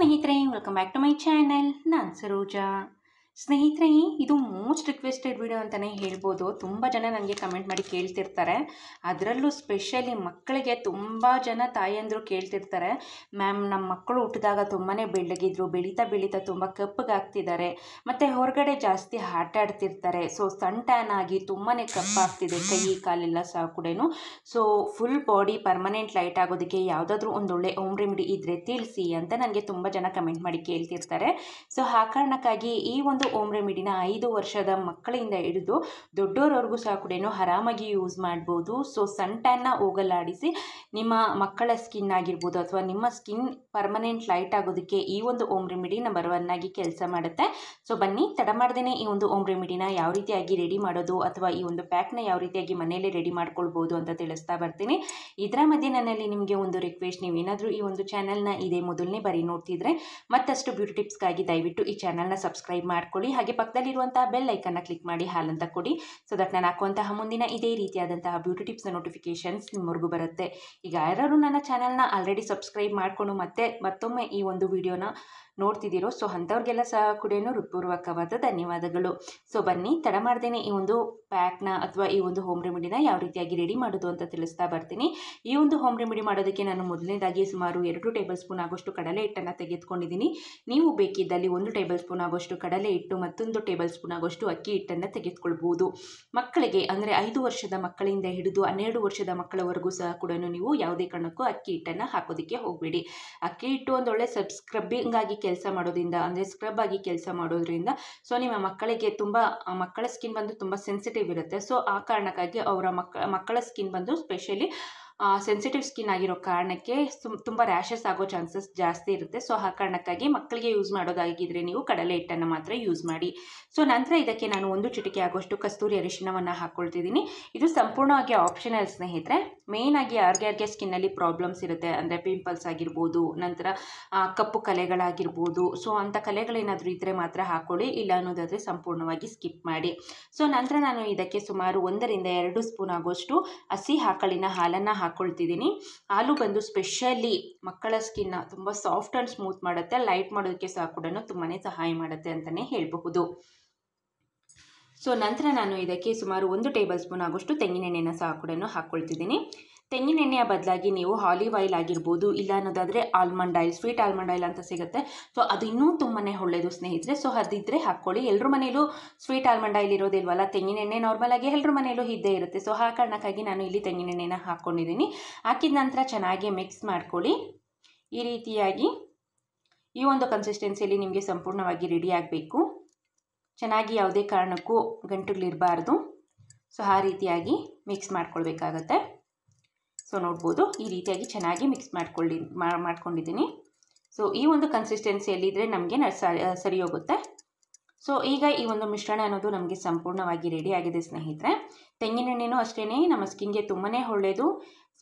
मैं welcome back to my channel ना सरोजा ಸ್ನೇಹಿತರೆ ಇದು ಮೋಸ್ಟ್ ರಿಕ್ವೆಸ್ಟೆಡ್ ವಿಡಿಯೋ ಅಂತಲೇ ಹೇಳ್ಬೋದು ತುಂಬ ಜನ ನನಗೆ ಕಮೆಂಟ್ ಮಾಡಿ ಕೇಳ್ತಿರ್ತಾರೆ ಅದರಲ್ಲೂ ಸ್ಪೆಷಲಿ ಮಕ್ಕಳಿಗೆ ತುಂಬ ಜನ ತಾಯಿಯಂದರು ಕೇಳ್ತಿರ್ತಾರೆ ಮ್ಯಾಮ್ ನಮ್ಮ ಮಕ್ಕಳು ಹುಟ್ಟಿದಾಗ ತುಂಬಾ ಬೆಳ್ಳಗಿದ್ರು ಬೆಳೀತಾ ಬೆಳೀತಾ ತುಂಬ ಕಪ್ಪಗಾಗ್ತಿದ್ದಾರೆ ಮತ್ತು ಹೊರಗಡೆ ಜಾಸ್ತಿ ಆಟ ಆಡ್ತಿರ್ತಾರೆ ಸೊ ಸನ್ ಟ್ಯಾನ್ ಆಗಿ ತುಂಬಾ ಕಪ್ಪಾಗ್ತಿದೆ ಕೈ ಕಾಲೆಲ್ಲ ಸಹ ಕೂಡ so full body permanent light ಆಗೋದಕ್ಕೆ ಯಾವುದಾದ್ರೂ ಒಂದೊಳ್ಳೆ ಓಮ್ ರೆಮಿಡಿ ಇದ್ದರೆ ತಿಳಿಸಿ ಅಂತ ನನಗೆ ತುಂಬ ಜನ ಕಮೆಂಟ್ ಮಾಡಿ ಕೇಳ್ತಿರ್ತಾರೆ ಸೊ ಆ ಕಾರಣಕ್ಕಾಗಿ ಈ ಒಂದು ಒಂದು ಓಮ್ ರೆಮಿಡಿನ ಐದು ವರ್ಷದ ಮಕ್ಕಳಿಂದ ಹಿಡಿದು ದೊಡ್ಡೋರವರೆಗೂ ಸಹ ಕೂಡ ಆರಾಮಾಗಿ ಯೂಸ್ ಮಾಡ್ಬೋದು ಸೊ ಸನ್ ಟ್ಯಾನ್ನ ಹೋಗಲಾಡಿಸಿ ನಿಮ್ಮ ಮಕ್ಕಳ ಸ್ಕಿನ್ ಆಗಿರ್ಬೋದು ಅಥವಾ ನಿಮ್ಮ ಸ್ಕಿನ್ ಪರ್ಮನೆಂಟ್ ಲೈಟ್ ಆಗೋದಕ್ಕೆ ಈ ಒಂದು ಓಮ್ ರೆಮಿಡಿ ನಂಬರ್ ಒನ್ ಆಗಿ ಕೆಲಸ ಮಾಡುತ್ತೆ ಸೊ ಬನ್ನಿ ತಡ ಮಾಡ್ದೇ ಈ ಒಂದು ಓಮ್ ರೆಮಿಡಿನ ಯಾವ ರೀತಿಯಾಗಿ ರೆಡಿ ಮಾಡೋದು ಅಥವಾ ಈ ಒಂದು ಪ್ಯಾಕ್ನ ಯಾವ ರೀತಿಯಾಗಿ ಮನೆಯಲ್ಲೇ ರೆಡಿ ಮಾಡ್ಕೊಳ್ಬೋದು ಅಂತ ತಿಳಿಸ್ತಾ ಬರ್ತೀನಿ ಇದರ ಮಧ್ಯೆ ನನ್ನಲ್ಲಿ ನಿಮಗೆ ಒಂದು ರಿಕ್ವೆಸ್ಟ್ ನೀವೇನಾದರೂ ಈ ಒಂದು ಚಾನಲ್ನ ಇದೇ ಮೊದಲನೇ ಬರೀ ನೋಡ್ತಿದ್ರೆ ಮತ್ತಷ್ಟು ಬ್ಯೂಟಿ ಟಿಪ್ಸ್ಗಾಗಿ ದಯವಿಟ್ಟು ಈ ಚಾನಲ್ನ ಸಬ್ಸ್ಕ್ರೈಬ್ ಮಾಡಿ ಕೊಡಿ ಹಾಗೆ ಪಕ್ಕದಲ್ಲಿರುವಂತಹ ಬೆಲ್ ಐಕನ್ನ ಕ್ಲಿಕ್ ಮಾಡಿ ಹಾಲಂತ ಕೊಡಿ ಸೊ ದಟ್ ನಾನು ಹಾಕುವಂತಹ ಮುಂದಿನ ಇದೇ ರೀತಿಯಾದಂತಹ ಬ್ಯೂಟಿ ಟಿಪ್ಸ್ ನೋಟಿಫಿಕೇಶನ್ಸ್ ನಿಮ್ಮವರೆಗೂ ಬರುತ್ತೆ ಈಗ ಯಾರು ನನ್ನ ಚಾನಲ್ನ ಆಲ್ರೆಡಿ ಸಬ್ಸ್ಕ್ರೈಬ್ ಮಾಡಿಕೊಂಡು ಮತ್ತೆ ಮತ್ತೊಮ್ಮೆ ಈ ಒಂದು ವಿಡಿಯೋನ ನೋಡ್ತಿದ್ದೀರೋ ಸೊ ಅಂಥವ್ರಿಗೆಲ್ಲ ಸಹ ಕೂಡ ಹೃತ್ಪೂರ್ವಕವಾದ ಧನ್ಯವಾದಗಳು ಸೊ ಬನ್ನಿ ತಡ ಮಾಡ್ದೇನೆ ಈ ಒಂದು ಪ್ಯಾಕ್ನ ಅಥವಾ ಈ ಒಂದು ಹೋಮ್ ರೆಮಿಡಿನ ಯಾವ ರೀತಿಯಾಗಿ ರೆಡಿ ಮಾಡೋದು ಅಂತ ತಿಳಿಸ್ತಾ ಬರ್ತೀನಿ ಈ ಒಂದು ಹೋಮ್ ರೆಮಿಡಿ ಮಾಡೋದಕ್ಕೆ ನಾನು ಮೊದಲನೇದಾಗಿ ಸುಮಾರು ಎರಡು ಟೇಬಲ್ ಸ್ಪೂನ್ ಆಗೋಷ್ಟು ಕಡಲೆ ಹಿಟ್ಟನ್ನು ತೆಗೆದುಕೊಂಡಿದ್ದೀನಿ ನೀವು ಬೇಕಿದ್ದಲ್ಲಿ ಒಂದು ಟೇಬಲ್ ಸ್ಪೂನ್ ಆಗೋಷ್ಟು ಕಡಲೆ ಹಿಟ್ಟು ಮತ್ತೊಂದು ಟೇಬಲ್ ಸ್ಪೂನ್ ಆಗೋಷ್ಟು ಅಕ್ಕಿ ಹಿಟ್ಟನ್ನು ತೆಗೆದುಕೊಳ್ಬೋದು ಮಕ್ಕಳಿಗೆ ಅಂದರೆ ಐದು ವರ್ಷದ ಮಕ್ಕಳಿಂದ ಹಿಡಿದು ಹನ್ನೆರಡು ವರ್ಷದ ಮಕ್ಕಳವರೆಗೂ ಸಹ ಕೂಡ ನೀವು ಯಾವುದೇ ಕಾರಣಕ್ಕೂ ಅಕ್ಕಿ ಹಿಟ್ಟನ್ನು ಹಾಕೋದಕ್ಕೆ ಹೋಗಬೇಡಿ ಅಕ್ಕಿ ಹಿಟ್ಟು ಒಂದೊಳ್ಳೆ ಸಬ್ಸ್ಕ್ರಬ್ಬಿಂಗ್ ಆಗಿ ಕೆಲಸ ಮಾಡೋದ್ರಿಂದ ಅಂದರೆ ಸ್ಕ್ರಬ್ ಆಗಿ ಕೆಲಸ ಮಾಡೋದ್ರಿಂದ ಸೊ ನಿಮ್ಮ ಮಕ್ಕಳಿಗೆ ತುಂಬ ಮಕ್ಕಳ ಸ್ಕಿನ್ ಬಂದು ತುಂಬ ಸೆನ್ಸಿಟಿವ್ ಇರುತ್ತೆ ಸೊ ಆ ಕಾರಣಕ್ಕಾಗಿ ಅವರ ಮಕ್ಕಳ ಸ್ಕಿನ್ ಬಂದು ಸ್ಪೆಷಲಿ ಸೆನ್ಸಿಟಿವ್ ಸ್ಕಿನ್ ಆಗಿರೋ ಕಾರಣಕ್ಕೆ ತುಂಬ ರ್ಯಾಷಸ್ ಆಗೋ ಚಾನ್ಸಸ್ ಜಾಸ್ತಿ ಇರುತ್ತೆ ಸೊ ಆ ಕಾರಣಕ್ಕಾಗಿ ಮಕ್ಕಳಿಗೆ ಯೂಸ್ ಮಾಡೋದಾಗಿದ್ರೆ ನೀವು ಕಡಲೆ ಹಿಟ್ಟನ್ನು ಮಾತ್ರ ಯೂಸ್ ಮಾಡಿ ಸೊ ನಂತರ ಇದಕ್ಕೆ ನಾನು ಒಂದು ಚಿಟಿಕೆ ಆಗೋಷ್ಟು ಕಸ್ತೂರಿ ಅರಿಶಿನವನ್ನು ಹಾಕ್ಕೊಳ್ತಿದ್ದೀನಿ ಇದು ಸಂಪೂರ್ಣವಾಗಿ ಆಪ್ಷನಲ್ ಸ್ನೇಹಿತರೆ ಮೇಯ್ನಾಗಿ ಸ್ಕಿನ್ ಸ್ಕಿನ್ನಲ್ಲಿ ಪ್ರಾಬ್ಲಮ್ಸ್ ಇರುತ್ತೆ ಅಂದರೆ ಪಿಂಪಲ್ಸ್ ಆಗಿರ್ಬೋದು ನಂತರ ಕಪ್ಪು ಕಲೆಗಳಾಗಿರ್ಬೋದು ಸೊ ಅಂಥ ಕಲೆಗಳೇನಾದರೂ ಇದ್ದರೆ ಮಾತ್ರ ಹಾಕ್ಕೊಳ್ಳಿ ಇಲ್ಲ ಅನ್ನೋದಾದರೆ ಸಂಪೂರ್ಣವಾಗಿ ಸ್ಕಿಪ್ ಮಾಡಿ ಸೊ ನಂತರ ನಾನು ಇದಕ್ಕೆ ಸುಮಾರು ಒಂದರಿಂದ ಎರಡು ಸ್ಪೂನ್ ಆಗೋಷ್ಟು ಹಸಿ ಹಾಕಳಿನ ಹಾಲನ್ನು ಹಾಕಿ ಹಾಕ್ಕೊಳ್ತಿದ್ದೀನಿ ಹಾಲು ಬಂದು ಸ್ಪೆಷಲಿ ಮಕ್ಕಳ ಸ್ಕಿನ್ನ ತುಂಬ ಸಾಫ್ಟ್ ಆ್ಯಂಡ್ ಸ್ಮೂತ್ ಮಾಡುತ್ತೆ ಲೈಟ್ ಮಾಡೋದಕ್ಕೆ ಸಹ ಕೂಡ ತುಂಬಾ ಸಹಾಯ ಮಾಡುತ್ತೆ ಅಂತಲೇ ಹೇಳಬಹುದು ಸೊ ನಂತರ ನಾನು ಇದಕ್ಕೆ ಸುಮಾರು ಒಂದು ಟೇಬಲ್ ಸ್ಪೂನ್ ಆಗೋಷ್ಟು ತೆಂಗಿನೆಣ್ಣೆನ ಸಹ ಕೂಡ ಹಾಕ್ಕೊಳ್ತಿದ್ದೀನಿ ತೆಂಗಿನೆಣ್ಣೆಯ ಬದಲಾಗಿ ನೀವು ಆಲಿವ್ ಆಯಿಲ್ ಆಗಿರ್ಬೋದು ಇಲ್ಲ ಅನ್ನೋದಾದರೆ almond oil sweet almond oil ಅಂತ ಸಿಗುತ್ತೆ ಸೊ ಅದು ಇನ್ನೂ ತುಂಬಾ ಒಳ್ಳೆಯದು ಸ್ನೇಹಿತರೆ ಸೊ ಅದಿದ್ದರೆ ಹಾಕ್ಕೊಳ್ಳಿ ಎಲ್ಲರ ಮನೇಲೂ ಸ್ವೀಟ್ ಆಲ್ಮಂಡ್ ಆಯಿಲ್ ಇರೋದಿಲ್ವಲ್ಲ ತೆಂಗಿನೆಣ್ಣೆ ನಾರ್ಮಲ್ ಆಗಿ ಎಲ್ಲರ ಮನೆಯಲ್ಲೂ ಇದ್ದೇ ಇರುತ್ತೆ ಸೊ ಆ ಕಾರಣಕ್ಕಾಗಿ ನಾನು ಇಲ್ಲಿ ತೆಂಗಿನೆಣ್ಣೆನ ಹಾಕ್ಕೊಂಡಿದ್ದೀನಿ ಹಾಕಿದ ನಂತರ ಚೆನ್ನಾಗಿ ಮಿಕ್ಸ್ ಮಾಡ್ಕೊಳ್ಳಿ ಈ ರೀತಿಯಾಗಿ ಈ ಒಂದು ಕನ್ಸಿಸ್ಟೆನ್ಸಿಯಲ್ಲಿ ನಿಮಗೆ ಸಂಪೂರ್ಣವಾಗಿ ರೆಡಿ ಆಗಬೇಕು ಚೆನ್ನಾಗಿ ಯಾವುದೇ ಕಾರಣಕ್ಕೂ ಗಂಟುಗಳಿರಬಾರ್ದು ಸೊ ಆ ರೀತಿಯಾಗಿ ಮಿಕ್ಸ್ ಮಾಡ್ಕೊಳ್ಬೇಕಾಗತ್ತೆ ಸೊ ನೋಡ್ಬೋದು ಈ ರೀತಿಯಾಗಿ ಚೆನ್ನಾಗಿ ಮಿಕ್ಸ್ ಮಾಡ್ಕೊಳ್ಳಿ ಮಾಡ್ಕೊಂಡಿದ್ದೀನಿ ಸೊ ಈ ಒಂದು ಕನ್ಸಿಸ್ಟೆನ್ಸಿಯಲ್ಲಿದ್ದರೆ ನಮಗೆ ಸರಿ ಹೋಗುತ್ತೆ ಸೊ ಈಗ ಈ ಒಂದು ಮಿಶ್ರಣ ಅನ್ನೋದು ನಮಗೆ ಸಂಪೂರ್ಣವಾಗಿ ರೆಡಿ ಆಗಿದೆ ಸ್ನೇಹಿತರೆ ತೆಂಗಿನೆಣ್ಣೆನೂ ಅಷ್ಟೇ ನಮ್ಮ ಸ್ಕಿನ್ಗೆ ತುಂಬಾ ಒಳ್ಳೆಯದು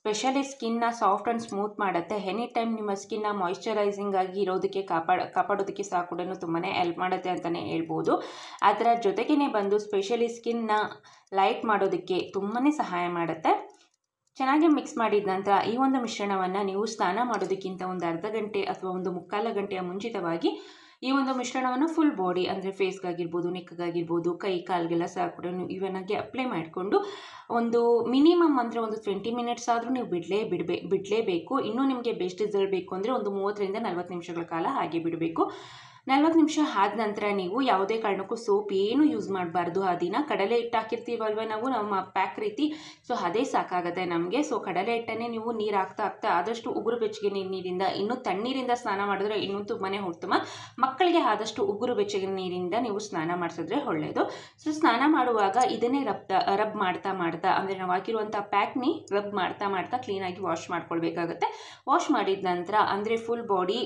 ಸ್ಪೆಷಲಿ ಸ್ಕಿನ್ನ ಸಾಫ್ಟ್ ಆ್ಯಂಡ್ ಸ್ಮೂತ್ ಮಾಡುತ್ತೆ ಎನಿ ಟೈಮ್ ನಿಮ್ಮ ಸ್ಕಿನ್ನ ಮಾಯಿಶ್ಚರೈಸಿಂಗ್ ಆಗಿ ಇರೋದಕ್ಕೆ ಕಾಪಾಡ ಕಾಪಾಡೋದಕ್ಕೆ ಸಹ ಕೂಡ ತುಂಬಾ ಹೆಲ್ಪ್ ಮಾಡುತ್ತೆ ಅಂತಲೇ ಹೇಳ್ಬೋದು ಅದರ ಜೊತೆಗೇ ಬಂದು ಸ್ಪೆಷಲಿ ಸ್ಕಿನ್ನ ಲೈಟ್ ಮಾಡೋದಕ್ಕೆ ತುಂಬಾ ಸಹಾಯ ಮಾಡುತ್ತೆ ಚೆನ್ನಾಗಿ ಮಿಕ್ಸ್ ಮಾಡಿದ ನಂತರ ಈ ಒಂದು ಮಿಶ್ರಣವನ್ನು ನೀವು ಸ್ನಾನ ಮಾಡೋದಕ್ಕಿಂತ ಒಂದು ಅರ್ಧ ಗಂಟೆ ಅಥವಾ ಒಂದು ಮುಕ್ಕಾಲು ಗಂಟೆಯ ಮುಂಚಿತವಾಗಿ ಈ ಒಂದು ಮಿಶ್ರಣವನ್ನು ಫುಲ್ ಬಾಡಿ ಅಂದರೆ ಫೇಸ್ಗಾಗಿರ್ಬೋದು ನೆಕ್ಗಾಗಿರ್ಬೋದು ಕೈ ಕಾಲ್ಗೆಲ್ಲ ಸಹ ಕೂಡ ನೀವು ಇವನ್ ಅಪ್ಲೈ ಮಾಡಿಕೊಂಡು ಒಂದು ಮಿನಿಮಮ್ ಅಂದರೆ ಒಂದು ಟ್ವೆಂಟಿ ಮಿನಿಟ್ಸ್ ಆದರೂ ನೀವು ಬಿಡಲೇ ಬಿಡಬೇ ಬಿಡಲೇಬೇಕು ಇನ್ನೂ ನಿಮಗೆ ಬೆಸ್ಟ್ ರಿಸಲ್ಟ್ ಬೇಕು ಅಂದರೆ ಒಂದು ಮೂವತ್ತರಿಂದ ನಲ್ವತ್ತು ನಿಮಿಷಗಳ ಕಾಲ ಹಾಗೆ ಬಿಡಬೇಕು ನಲ್ವತ್ತು ನಿಮಿಷ ಆದ ನಂತರ ನೀವು ಯಾವುದೇ ಕಾರಣಕ್ಕೂ ಸೋಪ್ ಏನು ಯೂಸ್ ಮಾಡಬಾರ್ದು ಆ ದಿನ ಕಡಲೆ ಹಿಟ್ಟು ಹಾಕಿರ್ತೀವಲ್ವ ನಾವು ನಮ್ಮ ಪ್ಯಾಕ್ ರೀತಿ ಸೊ ಅದೇ ಸಾಕಾಗುತ್ತೆ ನಮಗೆ ಸೊ ಕಡಲೆ ಹಿಟ್ಟನ್ನೇ ನೀವು ನೀರು ಹಾಕ್ತಾ ಹಾಕ್ತಾ ಆದಷ್ಟು ಉಗುರು ಬೆಚ್ಚಗಿನ ನೀರಿಂದ ಇನ್ನೂ ತಣ್ಣೀರಿಂದ ಸ್ನಾನ ಮಾಡಿದ್ರೆ ಇನ್ನೂ ತುಂಬಾ ಉತ್ತಮ ಮಕ್ಕಳಿಗೆ ಆದಷ್ಟು ಉಗುರು ಬೆಚ್ಚಗಿನ ನೀರಿಂದ ನೀವು ಸ್ನಾನ ಮಾಡಿಸಿದ್ರೆ ಒಳ್ಳೆಯದು ಸೊ ಸ್ನಾನ ಮಾಡುವಾಗ ಇದನ್ನೇ ರಬ್ ರಬ್ ಮಾಡ್ತಾ ಮಾಡ್ತಾ ಅಂದರೆ ನಾವು ಹಾಕಿರುವಂಥ ಪ್ಯಾಕ್ನಿ ರಬ್ ಮಾಡ್ತಾ ಮಾಡ್ತಾ ಕ್ಲೀನಾಗಿ ವಾಶ್ ಮಾಡ್ಕೊಳ್ಬೇಕಾಗುತ್ತೆ ವಾಶ್ ಮಾಡಿದ ನಂತರ ಅಂದರೆ ಫುಲ್ ಬಾಡಿ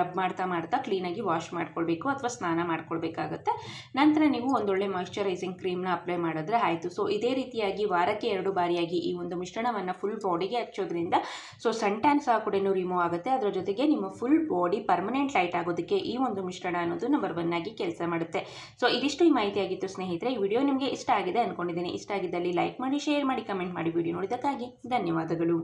ರಬ್ ಮಾಡ್ತಾ ಮಾಡ್ತಾ ಕ್ಲೀನಾಗಿ ವಾಶ್ ವಾಶ್ ಮಾಡ್ಕೊಳ್ಬೇಕು ಅಥವಾ ಸ್ನಾನ ಮಾಡ್ಕೊಳ್ಬೇಕಾಗುತ್ತೆ ನಂತರ ನೀವು ಒಂದೊಳ್ಳೆ ಮಾಯಿಶ್ಚರೈಸಿಂಗ್ ಕ್ರೀಮ್ನ ಅಪ್ಲೈ ಮಾಡಿದ್ರೆ ಆಯಿತು ಸೊ ಇದೇ ರೀತಿಯಾಗಿ ವಾರಕ್ಕೆ ಎರಡು ಬಾರಿಯಾಗಿ ಈ ಒಂದು ಮಿಶ್ರಣವನ್ನು ಫುಲ್ ಬಾಡಿಗೆ ಹಚ್ಚೋದ್ರಿಂದ ಸೊ ಸನ್ ಟ್ಯಾನ್ ಸಹ ಕೂಡ ರಿಮೂವ್ ಆಗುತ್ತೆ ಅದರ ಜೊತೆಗೆ ನಿಮ್ಮ ಫುಲ್ ಬಾಡಿ ಪರ್ಮನೆಂಟ್ ಲೈಟ್ ಆಗೋದಕ್ಕೆ ಈ ಒಂದು ಮಿಶ್ರಣ ಅನ್ನೋದು ನಂಬರ್ ಒನ್ ಆಗಿ ಕೆಲಸ ಮಾಡುತ್ತೆ ಸೊ ಇದಿಷ್ಟು ಈ ಮಾಹಿತಿ ಆಗಿತ್ತು ಸ್ನೇಹಿತರೆ ಈ ವಿಡಿಯೋ ನಿಮಗೆ ಇಷ್ಟ ಆಗಿದೆ ಅಂದ್ಕೊಂಡಿದ್ದೀನಿ ಇಷ್ಟ ಆಗಿದ್ದಲ್ಲಿ ಲೈಕ್ ಮಾಡಿ ಶೇರ್ ಮಾಡಿ ಕಮೆಂಟ್ ಮಾಡಿ ವಿಡಿಯೋ ನೋಡಿದಕ್ಕಾಗಿ ಧನ್ಯವಾದಗಳು